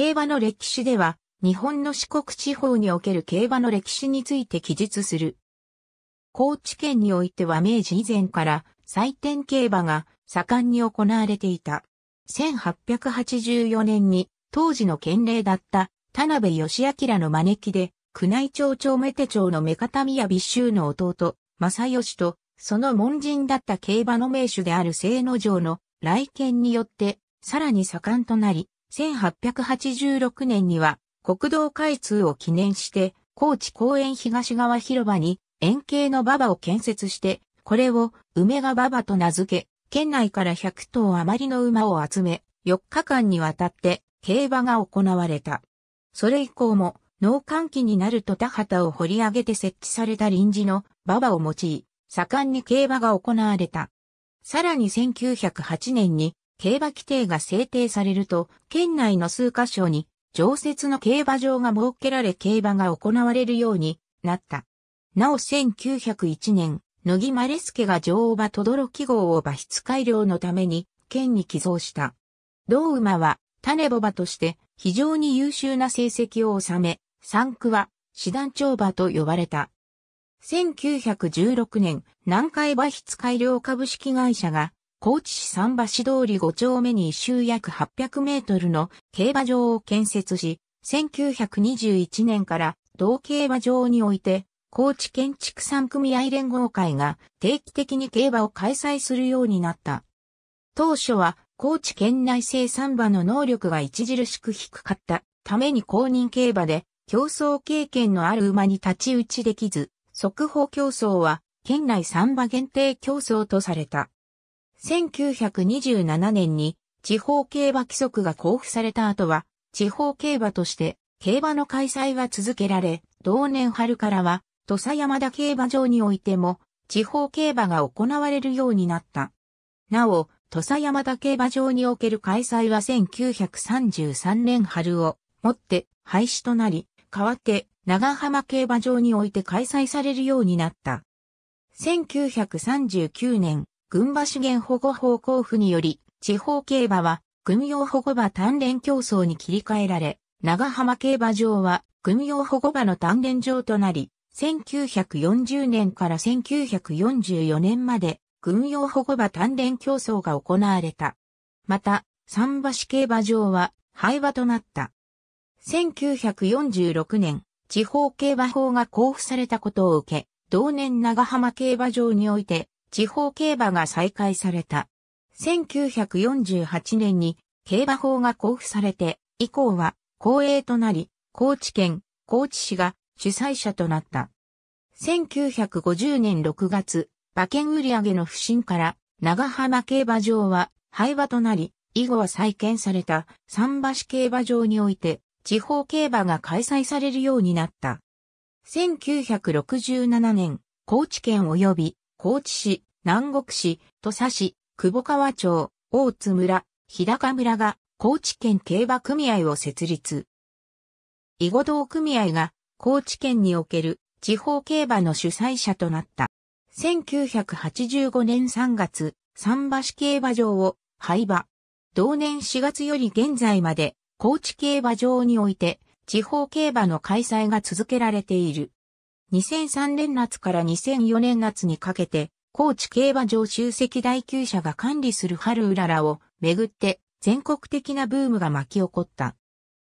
競馬の歴史では、日本の四国地方における競馬の歴史について記述する。高知県においては明治以前から採点競馬が盛んに行われていた。1884年に当時の県令だった田辺義明の招きで、宮内庁長目手町の目方宮美州の弟、正義と、その門人だった競馬の名手である聖野城の来県によって、さらに盛んとなり、1886年には国道開通を記念して高知公園東側広場に円形の馬場を建設して、これを梅が馬場と名付け、県内から100頭余りの馬を集め、4日間にわたって競馬が行われた。それ以降も農寒期になると田畑を掘り上げて設置された臨時の馬場を用い、盛んに競馬が行われた。さらに1908年に競馬規定が制定されると、県内の数カ所に常設の競馬場が設けられ競馬が行われるようになった。なお1901年、野木マレスケが女王馬とどろき号を馬室改良のために県に寄贈した。同馬は種母馬として非常に優秀な成績を収め、三区は師団長馬と呼ばれた。1916年、南海馬室改良株式会社が高知市桟橋通り5丁目に一周約800メートルの競馬場を建設し、1921年から同競馬場において、高知建築産組合連合会が定期的に競馬を開催するようになった。当初は高知県内生産馬の能力が著しく低かったために公認競馬で競争経験のある馬に立ち打ちできず、速報競争は県内産馬限定競争とされた。1927年に地方競馬規則が交付された後は、地方競馬として競馬の開催は続けられ、同年春からは、土佐山田競馬場においても、地方競馬が行われるようになった。なお、土佐山田競馬場における開催は1933年春をもって廃止となり、代わって長浜競馬場において開催されるようになった。1939年群馬資源保護法交付により、地方競馬は、軍用保護馬単連競争に切り替えられ、長浜競馬場は、軍用保護馬の単連場となり、1940年から1944年まで、軍用保護馬単連競争が行われた。また、三橋競馬場は廃馬となった。1946年、地方競馬法が交付されたことを受け、同年長浜競馬場において、地方競馬が再開された。1948年に競馬法が交付されて、以降は公営となり、高知県、高知市が主催者となった。1950年6月、馬券売上の不振から長浜競馬場は廃馬となり、以後は再建された桟橋競馬場において地方競馬が開催されるようになった。1967年、高知県及び高知市、南国市、土佐市、久保川町、大津村、日高村が高知県競馬組合を設立。囲碁道組合が高知県における地方競馬の主催者となった。1985年3月、桟橋競馬場を廃馬。同年4月より現在まで高知競馬場において地方競馬の開催が続けられている。2003年夏から2004年夏にかけて、高知競馬場集積第9社が管理する春うららをめぐって全国的なブームが巻き起こった。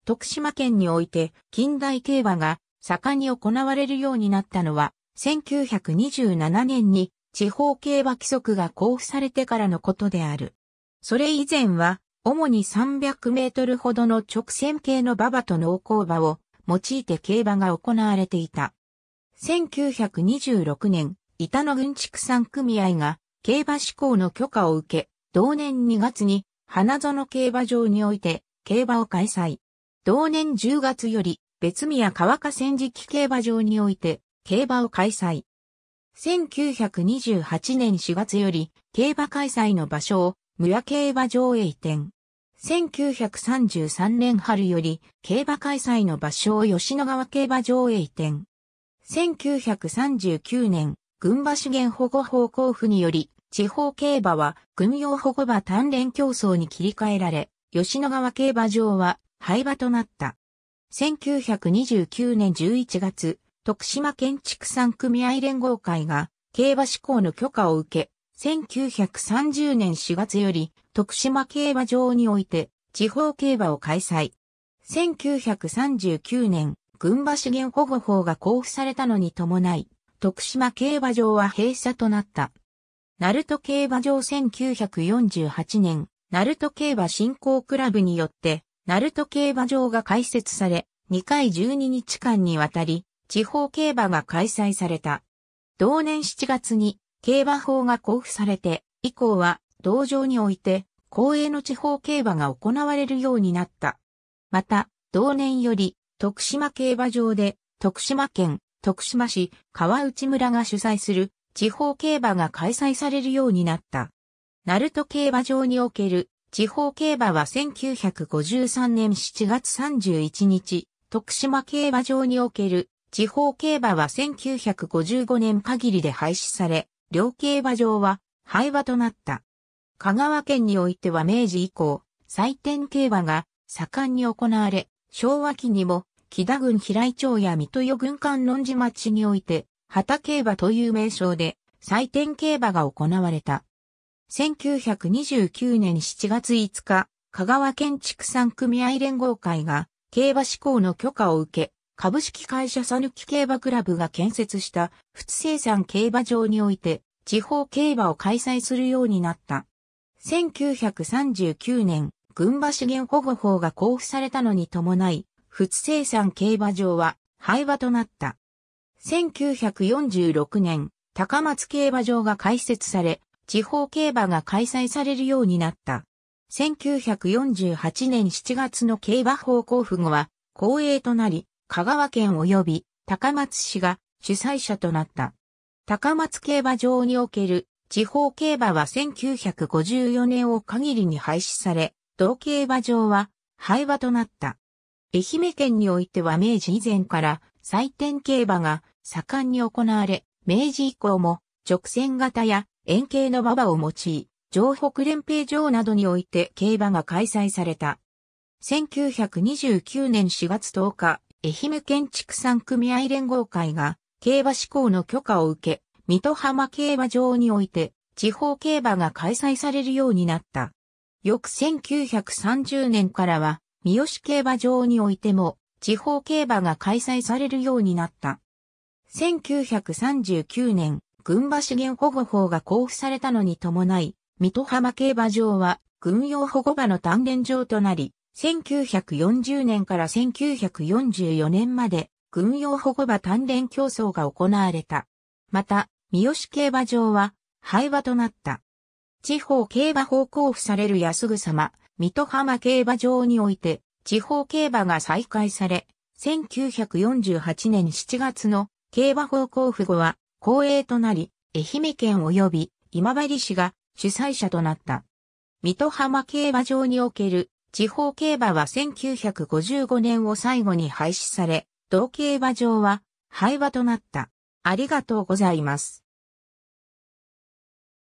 徳島県において近代競馬が盛んに行われるようになったのは1927年に地方競馬規則が交付されてからのことである。それ以前は主に300メートルほどの直線系の馬場と農耕馬を用いて競馬が行われていた。1926年、板野郡畜産組合が競馬志向の許可を受け、同年2月に花園競馬場において競馬を開催。同年10月より別宮川河川敷競馬場において競馬を開催。1928年4月より競馬開催の場所を村競馬場へ移転。1933年春より競馬開催の場所を吉野川競馬場へ移転。1939年、群馬資源保護法交付により、地方競馬は軍用保護馬単連競争に切り替えられ、吉野川競馬場は廃馬となった。1929年11月、徳島建築産組合連合会が競馬志向の許可を受け、1930年4月より徳島競馬場において地方競馬を開催。1939年、群馬資源保護法が交付されたのに伴い、徳島競馬場は閉鎖となった。鳴門競馬場1948年、鳴門競馬振興クラブによって、鳴門競馬場が開設され、2回12日間にわたり、地方競馬が開催された。同年7月に競馬法が交付されて、以降は道場において、公営の地方競馬が行われるようになった。また、同年より徳島競馬場で、徳島県、徳島市、川内村が主催する、地方競馬が開催されるようになった。鳴門競馬場における、地方競馬は1953年7月31日、徳島競馬場における、地方競馬は1955年限りで廃止され、両競馬場は廃馬となった。香川県においては明治以降、採点競馬が盛んに行われ、昭和期にも木田郡平井町や水豊郡観音寺町において、畑競馬という名称で、採点競馬が行われた。1929年7月5日、香川県畜産組合連合会が、競馬志向の許可を受け、株式会社さぬき競馬クラブが建設した、仏生産競馬場において、地方競馬を開催するようになった。1939年、群馬資源保護法が公布されたのに伴い、仏生産競馬場は廃馬となった。1946年、高松競馬場が開設され、地方競馬が開催されるようになった。1948年7月の競馬法交付後は、公営となり、香川県及び高松市が主催者となった。高松競馬場における地方競馬は1954年を限りに廃止され、同競馬場は廃馬となった。愛媛県においては明治以前から採点競馬が盛んに行われ、明治以降も直線型や円形の馬場を用い、城北連平城などにおいて競馬が開催された。1929年4月10日、愛媛県畜産組合連合会が競馬志向の許可を受け、水戸浜競馬場において地方競馬が開催されるようになった。翌1930年からは三好競馬場においても、地方競馬が開催されるようになった。1939年、群馬資源保護法が交付されたのに伴い、水戸浜競馬場は、軍用保護馬の鍛錬場となり、1940年から1944年まで、軍用保護馬鍛錬競争が行われた。また、三好競馬場は、廃馬となった。地方競馬法交付される安ぐさま、水戸浜競馬場において、地方競馬が再開され、1948年7月の競馬法交付後は公営となり、愛媛県及び今治市が主催者となった。水戸浜競馬場における地方競馬は1955年を最後に廃止され、同競馬場は廃馬となった。ありがとうございます。